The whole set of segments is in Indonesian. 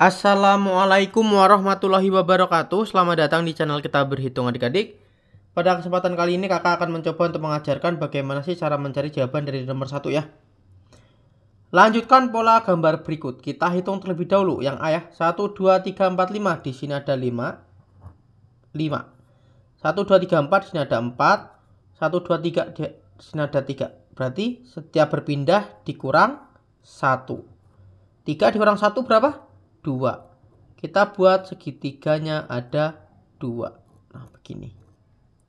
Assalamualaikum warahmatullahi wabarakatuh Selamat datang di channel kita berhitung adik-adik Pada kesempatan kali ini kakak akan mencoba untuk mengajarkan bagaimana sih cara mencari jawaban dari nomor satu ya Lanjutkan pola gambar berikut Kita hitung terlebih dahulu yang A ya 1, 2, 3, 4, 5 Di sini ada 5 5 1, 2, 3, 4 Di sini ada 4 1, 2, 3 Di sini ada 3 Berarti setiap berpindah dikurang 1 3 dikurang 1 berapa? 2. Kita buat segitiganya ada 2. Nah, begini.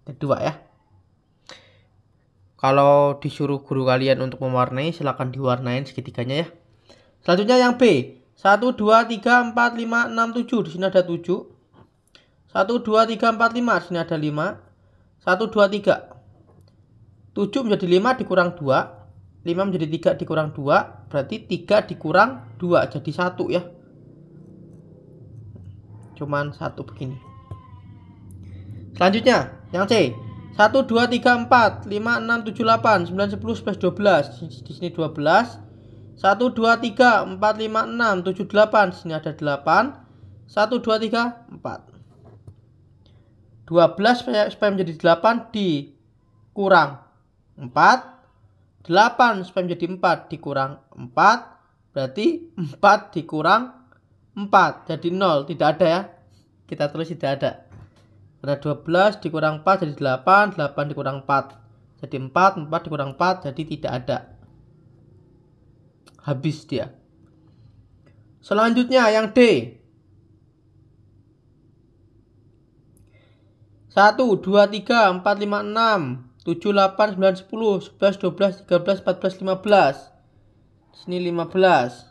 Ada 2 ya. Kalau disuruh guru kalian untuk mewarnai, silahkan diwarnain segitiganya ya. Selanjutnya yang B. 1, 2, 3, 4, 5, 6, 7. Di sini ada 7. 1, 2, 3, 4, 5. Di sini ada 5. 1, 2, 3. 7 menjadi 5 dikurang 2. 5 menjadi 3 dikurang 2. Berarti 3 dikurang 2. Jadi 1 ya cuman satu begini selanjutnya yang C 1 2 3 4 5 6 7 8 9 10 11 12 di sini 12 1 2 3 4 5 6 7 8 di sini ada 8 1 2 3 4 12 supaya, supaya menjadi 8 dikurang 4 8 supaya menjadi 4 dikurang 4 berarti 4 dikurang 4 jadi 0 tidak ada ya kita tulis tidak ada ada 12 dikurang 4 jadi 8 8 dikurang 4 jadi 4 4 dikurang 4 jadi tidak ada habis dia selanjutnya yang D 1, 2, 3, 4, 5, 6, 7, 8, 9, 10, 11, 12, 13, 14, 15 sini 15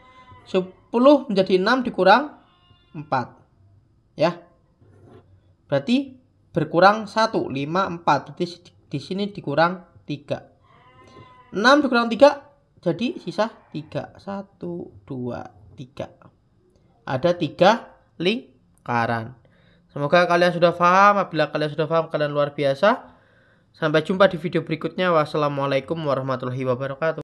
10 menjadi 6 dikurang 4. Ya. Berarti berkurang 1, 5, 4. Berarti di sini dikurang 3. 6 dikurang 3 jadi sisa 3. 1, 2, 3. Ada 3 lingkaran. Semoga kalian sudah paham. Apabila kalian sudah paham, kalian luar biasa. Sampai jumpa di video berikutnya. Wassalamualaikum warahmatullahi wabarakatuh.